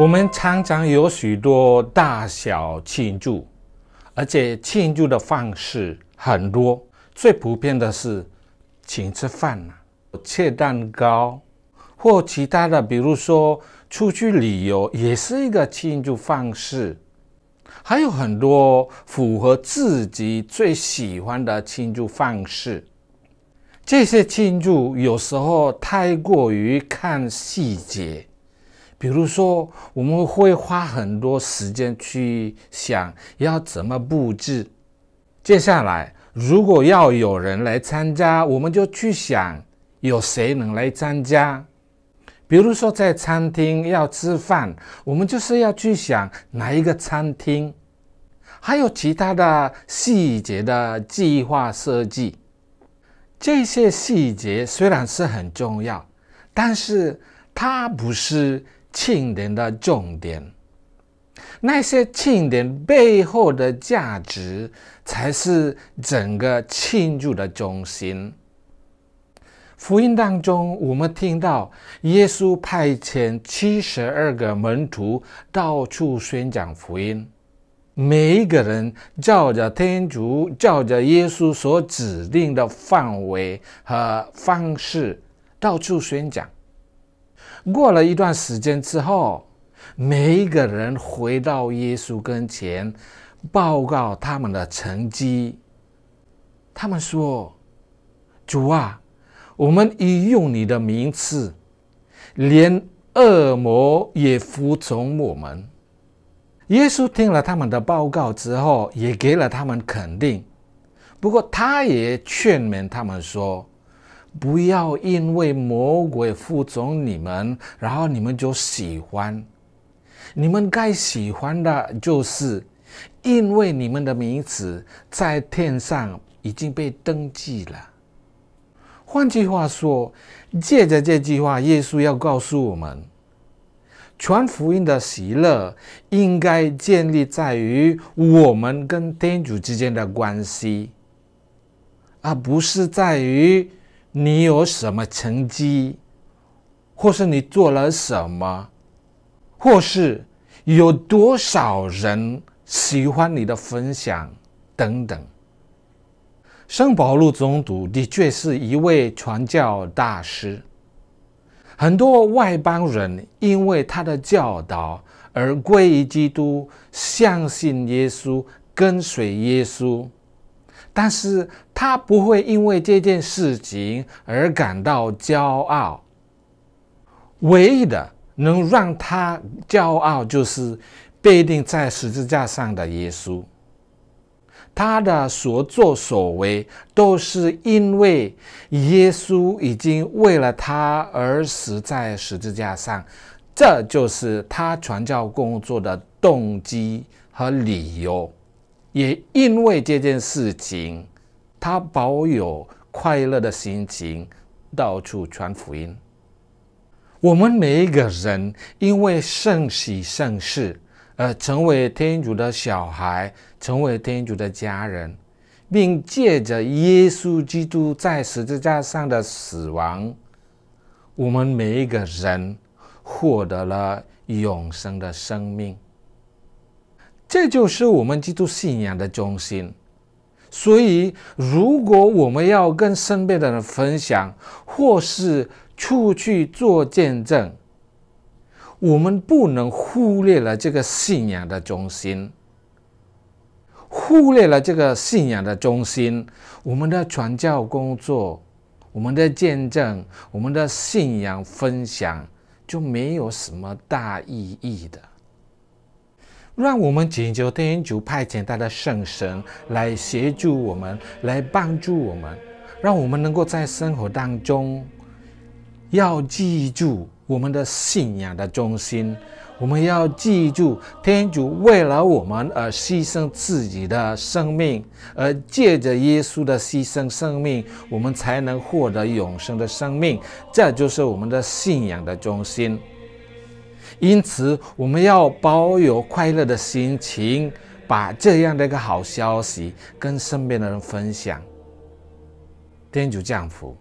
我们常常有许多大小庆祝，而且庆祝的方式很多。最普遍的是请吃饭呐，切蛋糕，或其他的，比如说出去旅游也是一个庆祝方式。还有很多符合自己最喜欢的庆祝方式。这些庆祝有时候太过于看细节。比如说，我们会花很多时间去想要怎么布置。接下来，如果要有人来参加，我们就去想有谁能来参加。比如说，在餐厅要吃饭，我们就是要去想哪一个餐厅。还有其他的细节的计划设计，这些细节虽然是很重要，但是它不是。庆典的重点，那些庆典背后的价值，才是整个庆祝的中心。福音当中，我们听到耶稣派遣七十二个门徒到处宣讲福音，每一个人照着天主、照着耶稣所指定的范围和方式，到处宣讲。过了一段时间之后，每一个人回到耶稣跟前报告他们的成绩。他们说：“主啊，我们已用你的名次，连恶魔也服从我们。”耶稣听了他们的报告之后，也给了他们肯定。不过，他也劝勉他们说。不要因为魔鬼附从你们，然后你们就喜欢。你们该喜欢的就是，因为你们的名字在天上已经被登记了。换句话说，借着这句话，耶稣要告诉我们，全福音的喜乐应该建立在于我们跟天主之间的关系，而不是在于。你有什么成绩，或是你做了什么，或是有多少人喜欢你的分享等等。圣保罗总督的确是一位传教大师，很多外邦人因为他的教导而归于基督，相信耶稣，跟随耶稣。但是他不会因为这件事情而感到骄傲。唯一的能让他骄傲，就是被钉在十字架上的耶稣。他的所作所为都是因为耶稣已经为了他而死在十字架上，这就是他传教工作的动机和理由。也因为这件事情，他保有快乐的心情，到处传福音。我们每一个人因为圣喜圣事而成为天主的小孩，成为天主的家人，并借着耶稣基督在十字架上的死亡，我们每一个人获得了永生的生命。这就是我们基督信仰的中心，所以如果我们要跟身边的人分享，或是出去做见证，我们不能忽略了这个信仰的中心。忽略了这个信仰的中心，我们的传教工作、我们的见证、我们的信仰分享，就没有什么大意义的。让我们请求天主派遣他的圣神来协助我们，来帮助我们，让我们能够在生活当中要记住我们的信仰的中心。我们要记住，天主为了我们而牺牲自己的生命，而借着耶稣的牺牲生命，我们才能获得永生的生命。这就是我们的信仰的中心。因此，我们要保有快乐的心情，把这样的一个好消息跟身边的人分享。天主降福。